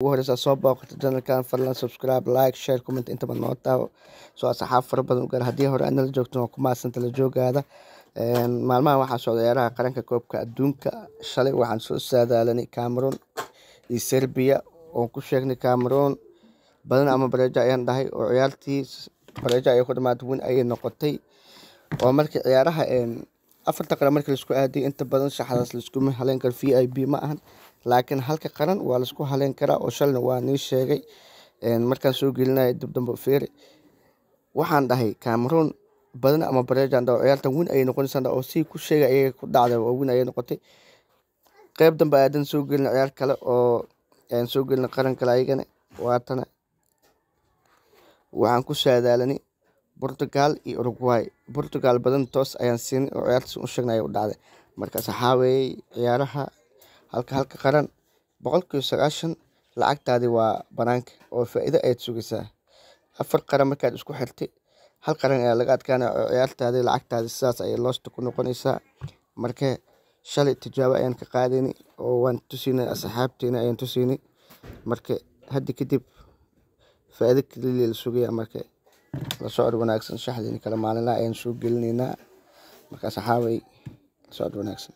ugu horeysa soo booqato janalkan fadlan subscribe like share comment inta badan soo asxaab fara badan u haddii hore aadna joogtan waa ku mahadsan talajoogaada maalmahan waxaa socda ciyaaraha qaranka koobka adduunka shalay waxaan soo saadaalanay cameroon iyo serbiya oon ku sheegnay cameroon badan ama bareejo ayaan dhahay oo ciyaartii bareejo ayay ku dhamaatay win ayay noqotay oo markii ciyaaraha afarta qaran markii laisku aaday inta badan shaxdaas laiskuma haleyn karo v i b ma ahan laakiin halka qaran waa laisku haleyn karaa oo shalna waa nii sheegay markaan soo gelinaya dib dambe fiiri waxaan dhahay cameroon badan ama barejan dha ciyaartan win ayay noqonaysaa oo si ku sheega ayaga ku dhacday oo win ayay noqotay qeyb dambe aadan soo gelina ciyaar kale oo aan soo gelina qaran kale ayagana waatana waxaan ku saadaalanay portugal iyo uruguay portugal badan toos ayaan siinay oo ciyaartaas u sheegnay u dhacday markaas waxaa weeyey ciyaaraha halka halka qaran boqolkiiba sagaashan lacagtaadi waa banaanka oo faa'iido ayaad sugaysaa afar qaran markaad isku xirtay hal qaran ayaa laga adkaana oo ciyaartaadi lacagtaadi sidaas ayay loosta ku noqonaysaa marka shalay tijaabo ayaan ka qaadayni oo waan tusiynay asxaabteena ayaan tusiynay marka hadda kadib faa'iido kaliya la sugayaa marka la socod wanaagsan shaxdiina kale maalinlaha ayaan soo gelinaynaa marka asxaabay la socod wanaagsan